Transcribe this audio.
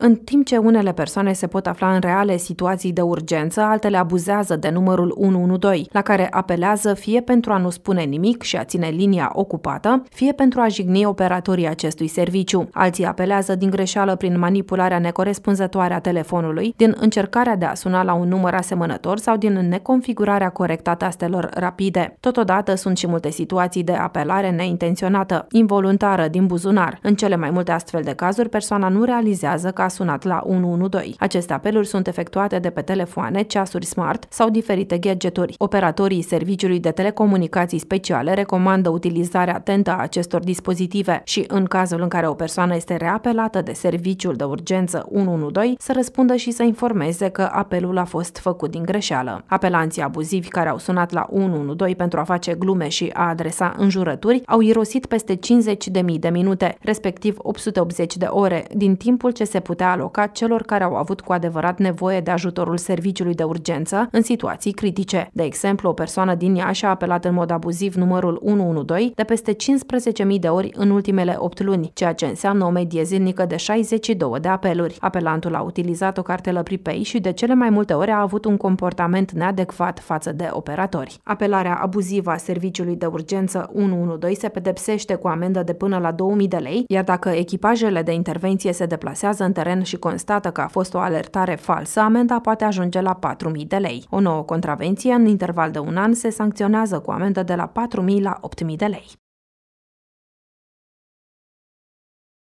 În timp ce unele persoane se pot afla în reale situații de urgență, altele abuzează de numărul 112, la care apelează fie pentru a nu spune nimic și a ține linia ocupată, fie pentru a jigni operatorii acestui serviciu. Alții apelează din greșeală prin manipularea necorespunzătoare a telefonului, din încercarea de a suna la un număr asemănător sau din neconfigurarea corectă a tastelor rapide. Totodată sunt și multe situații de apelare neintenționată, involuntară, din buzunar. În cele mai multe astfel de cazuri, persoana nu realizează că sunat la 112. Aceste apeluri sunt efectuate de pe telefoane, ceasuri smart sau diferite gadgeturi. Operatorii Serviciului de Telecomunicații Speciale recomandă utilizarea atentă a acestor dispozitive și, în cazul în care o persoană este reapelată de Serviciul de Urgență 112, să răspundă și să informeze că apelul a fost făcut din greșeală. Apelanții abuzivi care au sunat la 112 pentru a face glume și a adresa înjurături au irosit peste 50.000 de minute, respectiv 880 de ore, din timpul ce se putea putea aloca celor care au avut cu adevărat nevoie de ajutorul serviciului de urgență în situații critice. De exemplu, o persoană din Iași a apelat în mod abuziv numărul 112 de peste 15.000 de ori în ultimele 8 luni, ceea ce înseamnă o medie zilnică de 62 de apeluri. Apelantul a utilizat o cartelă pripei și de cele mai multe ori a avut un comportament neadecvat față de operatori. Apelarea abuzivă a serviciului de urgență 112 se pedepsește cu amendă de până la 2000 de lei, iar dacă echipajele de intervenție se deplasează în teren teren și constată că a fost o alertare falsă, amenda poate ajunge la 4.000 de lei. O nouă contravenție în interval de un an se sancționează cu amendă de la 4.000 la 8.000 de lei.